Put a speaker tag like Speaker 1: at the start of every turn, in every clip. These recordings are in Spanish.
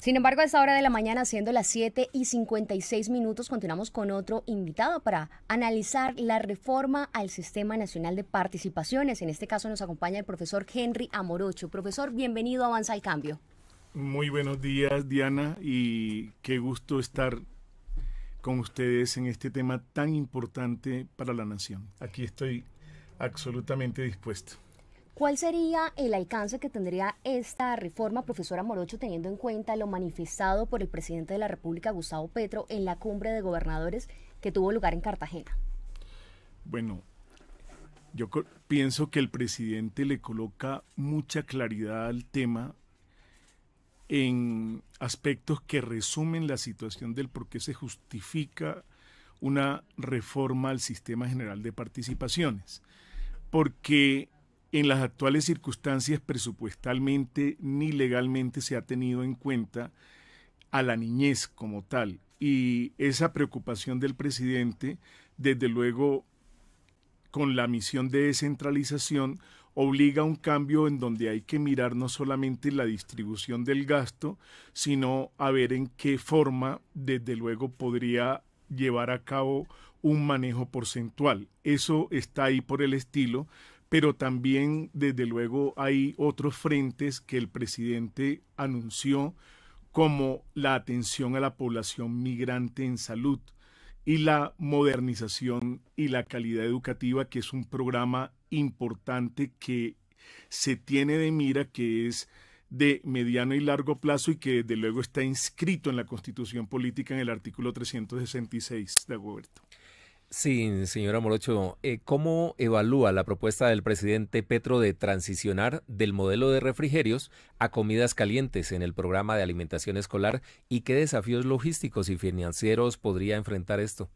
Speaker 1: Sin embargo, a esta hora de la mañana, siendo las 7 y 56 minutos, continuamos con otro invitado para analizar la reforma al Sistema Nacional de Participaciones. En este caso nos acompaña el profesor Henry Amorocho. Profesor, bienvenido a Avanza al Cambio.
Speaker 2: Muy buenos días, Diana, y qué gusto estar con ustedes en este tema tan importante para la nación. Aquí estoy absolutamente dispuesto.
Speaker 1: ¿Cuál sería el alcance que tendría esta reforma, profesora Morocho, teniendo en cuenta lo manifestado por el presidente de la República, Gustavo Petro, en la cumbre de gobernadores que tuvo lugar en Cartagena?
Speaker 2: Bueno, yo pienso que el presidente le coloca mucha claridad al tema en aspectos que resumen la situación del por qué se justifica una reforma al sistema general de participaciones. Porque en las actuales circunstancias presupuestalmente ni legalmente se ha tenido en cuenta a la niñez como tal. Y esa preocupación del presidente, desde luego, con la misión de descentralización, obliga a un cambio en donde hay que mirar no solamente la distribución del gasto, sino a ver en qué forma, desde luego, podría llevar a cabo un manejo porcentual. Eso está ahí por el estilo, pero también desde luego hay otros frentes que el presidente anunció como la atención a la población migrante en salud y la modernización y la calidad educativa, que es un programa importante que se tiene de mira, que es de mediano y largo plazo y que desde luego está inscrito en la Constitución Política en el artículo 366 de Agoberto.
Speaker 3: Sí, señora Morocho, eh, ¿cómo evalúa la propuesta del presidente Petro de transicionar del modelo de refrigerios a comidas calientes en el programa de alimentación escolar y qué desafíos logísticos y financieros podría enfrentar esto?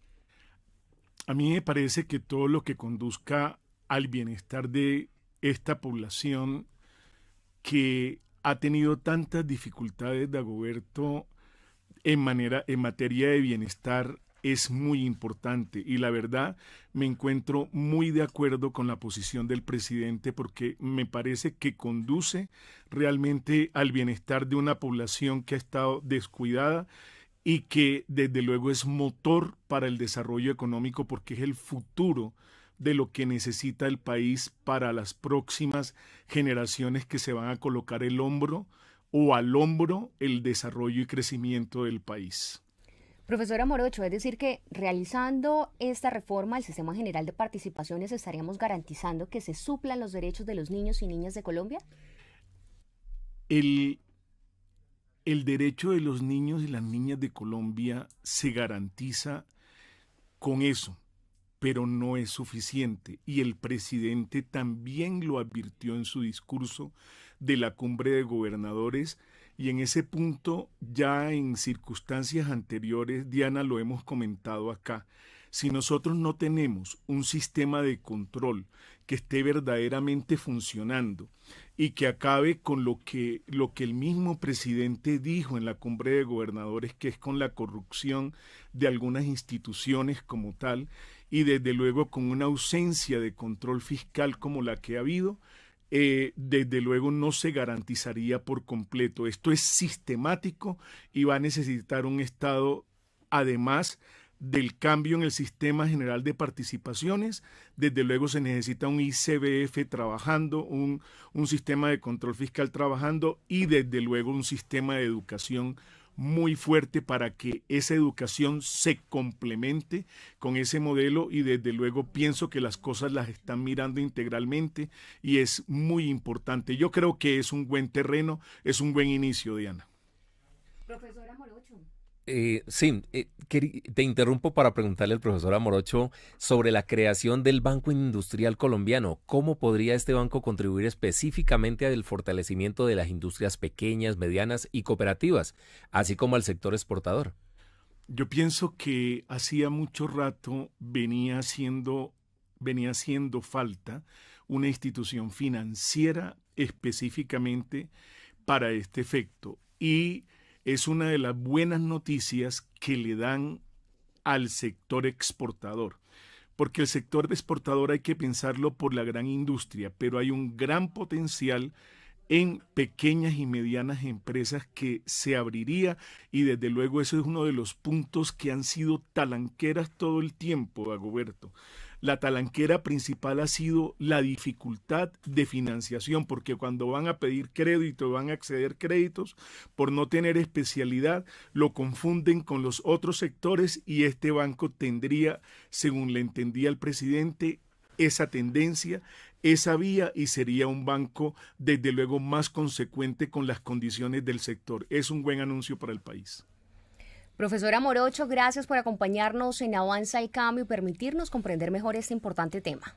Speaker 2: A mí me parece que todo lo que conduzca al bienestar de esta población que ha tenido tantas dificultades de agoberto en, manera, en materia de bienestar es muy importante y la verdad me encuentro muy de acuerdo con la posición del presidente porque me parece que conduce realmente al bienestar de una población que ha estado descuidada y que desde luego es motor para el desarrollo económico porque es el futuro de lo que necesita el país para las próximas generaciones que se van a colocar el hombro o al hombro el desarrollo y crecimiento del país.
Speaker 1: Profesora Morocho, es decir, que realizando esta reforma al Sistema General de Participaciones estaríamos garantizando que se suplan los derechos de los niños y niñas de Colombia.
Speaker 2: El, el derecho de los niños y las niñas de Colombia se garantiza con eso, pero no es suficiente. Y el presidente también lo advirtió en su discurso de la cumbre de gobernadores y en ese punto, ya en circunstancias anteriores, Diana, lo hemos comentado acá, si nosotros no tenemos un sistema de control que esté verdaderamente funcionando y que acabe con lo que, lo que el mismo presidente dijo en la cumbre de gobernadores, que es con la corrupción de algunas instituciones como tal, y desde luego con una ausencia de control fiscal como la que ha habido, eh, desde luego no se garantizaría por completo. Esto es sistemático y va a necesitar un Estado, además del cambio en el sistema general de participaciones, desde luego se necesita un ICBF trabajando, un, un sistema de control fiscal trabajando y desde luego un sistema de educación muy fuerte para que esa educación se complemente con ese modelo y desde luego pienso que las cosas las están mirando integralmente y es muy importante. Yo creo que es un buen terreno, es un buen inicio, Diana.
Speaker 3: Profesora eh, sí, eh, te interrumpo para preguntarle al profesor Amorocho sobre la creación del Banco Industrial Colombiano. ¿Cómo podría este banco contribuir específicamente al fortalecimiento de las industrias pequeñas, medianas y cooperativas, así como al sector exportador?
Speaker 2: Yo pienso que hacía mucho rato venía haciendo, venía haciendo falta una institución financiera específicamente para este efecto. Y es una de las buenas noticias que le dan al sector exportador. Porque el sector exportador hay que pensarlo por la gran industria, pero hay un gran potencial en pequeñas y medianas empresas que se abriría y desde luego eso es uno de los puntos que han sido talanqueras todo el tiempo, Dagoberto. La talanquera principal ha sido la dificultad de financiación, porque cuando van a pedir crédito, van a acceder créditos, por no tener especialidad, lo confunden con los otros sectores y este banco tendría, según le entendía el presidente, esa tendencia esa vía y sería un banco desde luego más consecuente con las condiciones del sector. Es un buen anuncio para el país.
Speaker 1: Profesora Morocho, gracias por acompañarnos en Avanza y Cambio y permitirnos comprender mejor este importante tema.